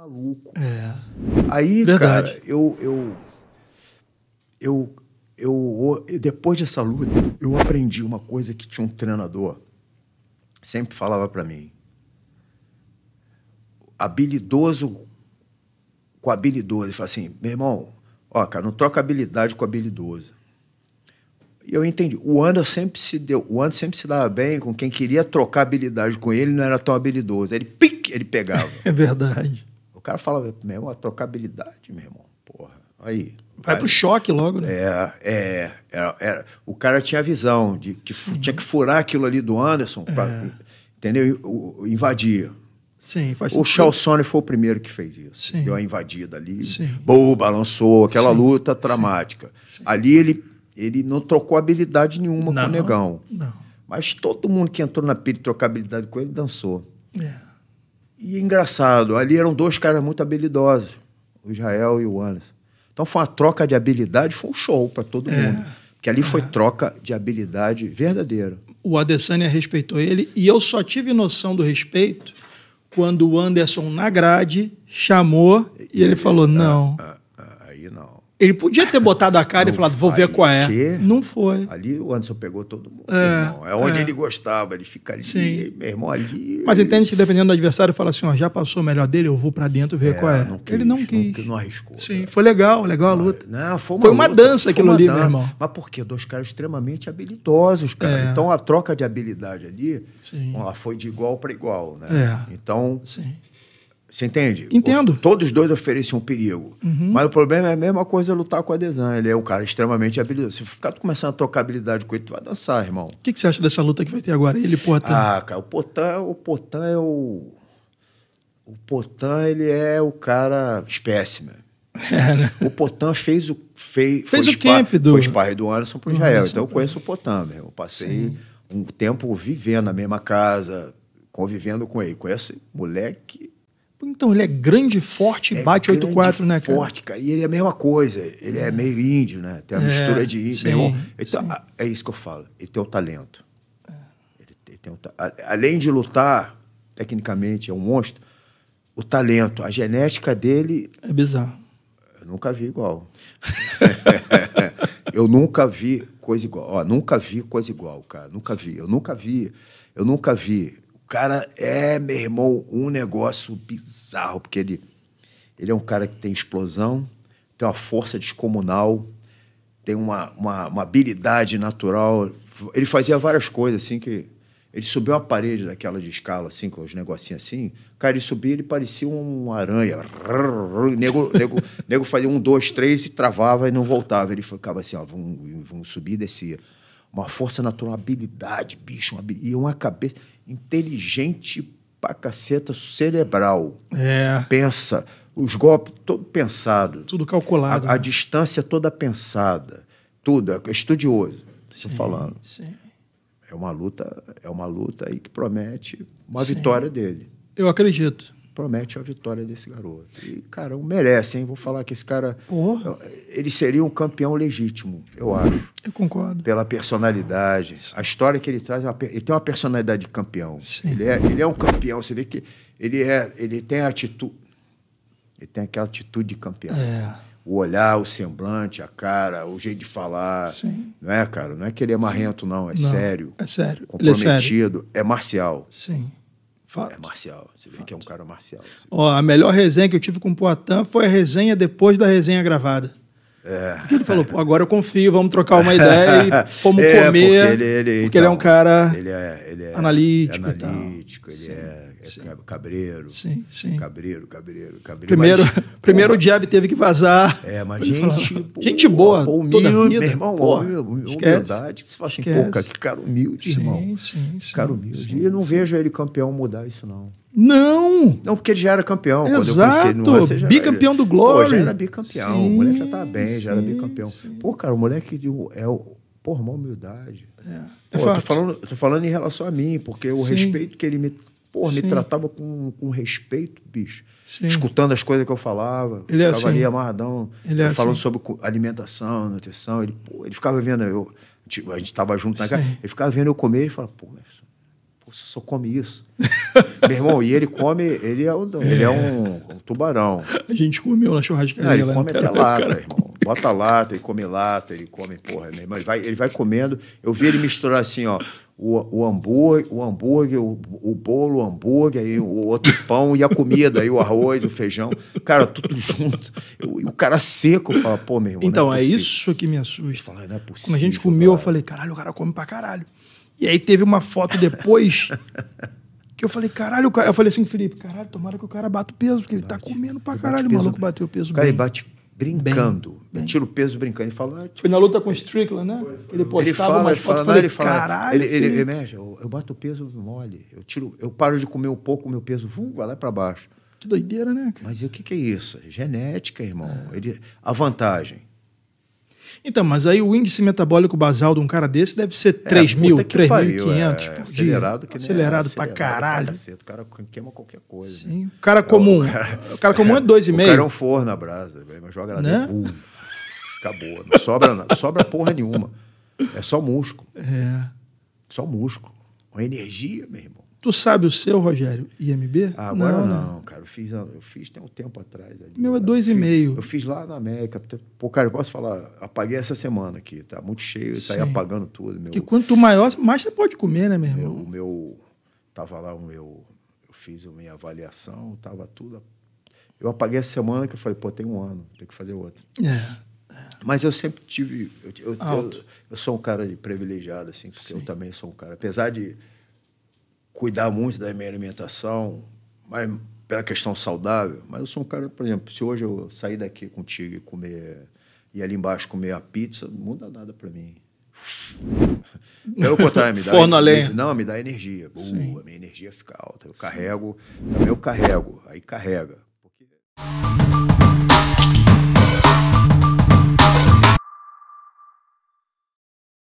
maluco. É. Aí, Verdade. cara, eu, eu, eu, eu, depois dessa luta, eu aprendi uma coisa que tinha um treinador sempre falava para mim. Habilidoso com habilidoso. Ele fala assim, meu irmão, ó, cara, não troca habilidade com habilidoso. E eu entendi. O Anderson sempre se deu, o Anderson sempre se dava bem com quem queria trocar habilidade com ele, não era tão habilidoso. Ele pique, ele pegava. É verdade. O cara fala, meu irmão, a trocabilidade, meu irmão. Porra. Aí. Vai, vai pro choque logo, né? É, é. é, é. o cara tinha a visão de que tinha que furar aquilo ali do Anderson pra, é. entendeu? O, invadir. Sim, faz O Charles Sony foi o primeiro que fez isso. Sim. Deu a invadida ali. Sim. Boa, balançou, aquela Sim. luta dramática. Sim. Ali ele, ele não trocou habilidade nenhuma não, com o negão. Não. Mas todo mundo que entrou na pele de trocabilidade com ele dançou. É. E é engraçado, ali eram dois caras muito habilidosos, o Israel e o Anderson. Então foi uma troca de habilidade, foi um show para todo é. mundo. Porque ali foi troca de habilidade verdadeira. O Adesanya respeitou ele e eu só tive noção do respeito quando o Anderson na grade chamou e, e ele, ele falou: não. Ah, ah, ah, aí não. Ele podia ter botado a cara não e falado, vou ver qual é. Quê? Não foi. Ali o Anderson pegou todo mundo. É, é onde é. ele gostava, ele fica ali, Sim. meu irmão ali. Mas entende que dependendo do adversário, fala assim: ó, já passou melhor dele, eu vou para dentro ver é, qual é. Não quis, ele não quis. Não, não arriscou. Sim, cara. foi legal, legal a luta. Não, foi uma, foi uma luta, dança aquilo ali, meu irmão. Mas por quê? Dois caras extremamente habilidosos, cara. É. Então a troca de habilidade ali, Sim. Lá, foi de igual para igual, né? É. Então. Sim. Você entende? Entendo. todos os dois ofereciam perigo. Uhum. Mas o problema é a mesma coisa lutar com a Desan. Ele é um cara extremamente habilidoso. Se ficar começando a trocar habilidade com ele, tu vai dançar, irmão. O que, que, você acha dessa luta que vai ter agora? Ele e Potan? Ah, cara, o Potan, o Potan é o. O Potan, ele é o cara espécime. É, O Potan fez o. Fez, fez o spa, camp do. Foi sparring do Anderson pro Israel. Anderson, então eu tá. conheço o Potan, meu. Eu passei Sim. um tempo vivendo na mesma casa, convivendo com ele. Conheço moleque então, ele é grande, forte, é bate 4 né, cara? forte, cara. E ele é a mesma coisa. Ele é, meio índio, né? Tem a é, mistura de índio. Sim, então, sim. É isso que eu falo. Ele tem o talento. Ele tem, tem o ta... Além de lutar, tecnicamente, é um monstro, o talento, a genética dele... É bizarro. Eu nunca vi igual. eu nunca vi coisa igual. Ó, nunca vi coisa igual, cara. Nunca vi. Eu nunca vi... Eu nunca vi cara é, meu irmão, um negócio bizarro, porque ele, ele é um cara que tem explosão, tem uma força descomunal, tem uma, uma, uma habilidade natural. Ele fazia várias coisas, assim, que ele subiu uma parede daquela de escala, assim, com os negocinhos assim. Cara, ele subia, ele parecia uma aranha. Nego, nego, nego fazia um, dois, três e travava e não voltava. Ele ficava assim, ó, vamos, vamos subir e descer. Uma força natural, uma habilidade, bicho, uma habilidade, e uma cabeça inteligente pra caceta, cerebral. É. Pensa. Os golpes, todo pensado. Tudo calculado. A, a né? distância toda pensada. Tudo, é estudioso. Estou falando. Sim. É uma luta, é uma luta aí que promete uma sim. vitória dele. Eu acredito promete a vitória desse garoto. E, cara, um merece, hein? Vou falar que esse cara. Porra. Ele seria um campeão legítimo, eu acho. Eu concordo. Pela personalidade. A história que ele traz, é ele tem uma personalidade de campeão. Sim. Ele é, ele é um campeão. Você vê que ele, é, ele tem a atitude. Ele tem aquela atitude de campeão. É. O olhar, o semblante, a cara, o jeito de falar. Sim. Não é, cara? Não é que ele é marrento, não. É não, sério. É sério. Comprometido. É, sério. é marcial. Sim. Fato. É marcial. Você vê que é um cara marcial. Ó, a melhor resenha que eu tive com o Poitin foi a resenha depois da resenha gravada. É. Porque ele falou, agora eu confio, vamos trocar uma ideia e como é, comer. Porque, ele, é, ele, é, porque então, ele, é um então, cara ele é, ele é analítico. Analítico, ele Sim. é é sim Cabreiro. Sim, sim. Cabreiro, Cabreiro, Cabreiro. Primeiro, mas, primeiro o Jeb teve que vazar. É, mas gente, pô, gente boa. Pô, humilde, toda vida, meu irmão, pô, hum, humildade. Você fala assim, pô, que cara humilde, sim, irmão. Sim, sim. Cara humilde. Sim, e eu não vejo ele campeão mudar isso, não. Não! Não, porque ele já era campeão. Exato! Quando eu pensei, não, bicampeão do Glory. já era bicampeão. Sim, o moleque já tá bem, sim, já era bicampeão. Sim. Pô, cara, o moleque é o. Pô, uma humildade. É. Pô, é eu tô falando, tô falando em relação a mim, porque o respeito que ele me Pô, me tratava com, com respeito, bicho. Sim. Escutando as coisas que eu falava. Ele é assim. ali amarradão. Ele é falando assim. sobre alimentação, nutrição. Ele, pô, ele ficava vendo eu. Tipo, a gente tava junto na casa. Ele ficava vendo eu comer. Ele falava, pô, mas você só come isso. Meu irmão, e ele come, ele é, um, é. Ele é um, é. um, tubarão. A gente comeu na churrasqueira ele come até lata, irmão bota lata, ele come lata, ele come, porra, meu irmão, ele vai, ele vai comendo. Eu vi ele misturar assim, ó, o, o hambúrguer, o, hambúrguer o, o bolo, o hambúrguer, aí o outro pão e a comida, aí o arroz, o feijão. Cara, tudo junto. E o cara seco fala, pô, meu irmão. É então, é, é isso que me assusta. Fala, não é possível. Quando a gente comeu, cara. eu falei, caralho, o cara come pra caralho. E aí teve uma foto depois que eu falei, caralho, o cara. Eu falei assim, Felipe, caralho, tomara que o cara bata o peso, porque ele tá bate. tá comendo pra caralho, o maluco bem. bateu o peso cara, bem. Cara, bate brincando. Bem, bem. Tira o peso brincando. Ele fala. Ah, tipo, foi na luta com o Strickland, né? Foi, foi. Ele postava ele fala, ele fala, ele fala, caralho. Ele, ele, emerge, eu, eu o peso mole. Eu, tiro, eu paro de comer um pouco, o meu peso vum, vai lá para baixo. Que doideira, né? Cara? Mas e o que, que é isso? É genética, irmão. É. Ele, a vantagem. Então, mas aí o índice metabólico basal de um cara desse deve ser 3 é, mil, 3.500 é, tipo, acelerado Que acelerado, é, acelerado pra caralho. Pra o cara queima qualquer coisa. Sim, né? o cara é comum. O cara, o cara comum é 2,5. O meio. cara é um forno na brasa, mas joga lá né? dentro. Acabou. Não sobra, não sobra porra nenhuma. É só músculo. É. Só músculo. Com energia, meu irmão. Tu sabe o seu, Rogério? IMB? Ah, agora não, né? não né? cara. Eu fiz, eu fiz tem um tempo atrás. Ali, Meu é dois eu e fiz, meio. Eu fiz lá na América. Pô, cara, eu posso falar, apaguei essa semana aqui. Tá muito cheio, Sim. tá aí apagando tudo. Meu... Que quanto maior, mais você pode comer, né, meu irmão? o meu... Tava lá o meu... Eu fiz a minha avaliação, tava tudo... Eu apaguei essa semana que eu falei, pô, tem um ano, tem que fazer outro É. é. Mas eu sempre tive... Eu, eu, eu, eu, sou um cara privilegiado, assim, porque Sim. eu também sou um cara... Apesar de cuidar muito da minha alimentação, mas pela questão saudável. Mas eu sou um cara, por exemplo, se hoje eu sair daqui contigo e comer e ali embaixo comer a pizza, não muda nada para mim. Pelo contrário, me dá. Forno além. Não, me dá energia. Boa, minha energia fica alta. Eu Sim. carrego, também eu carrego, aí carrega. Porque...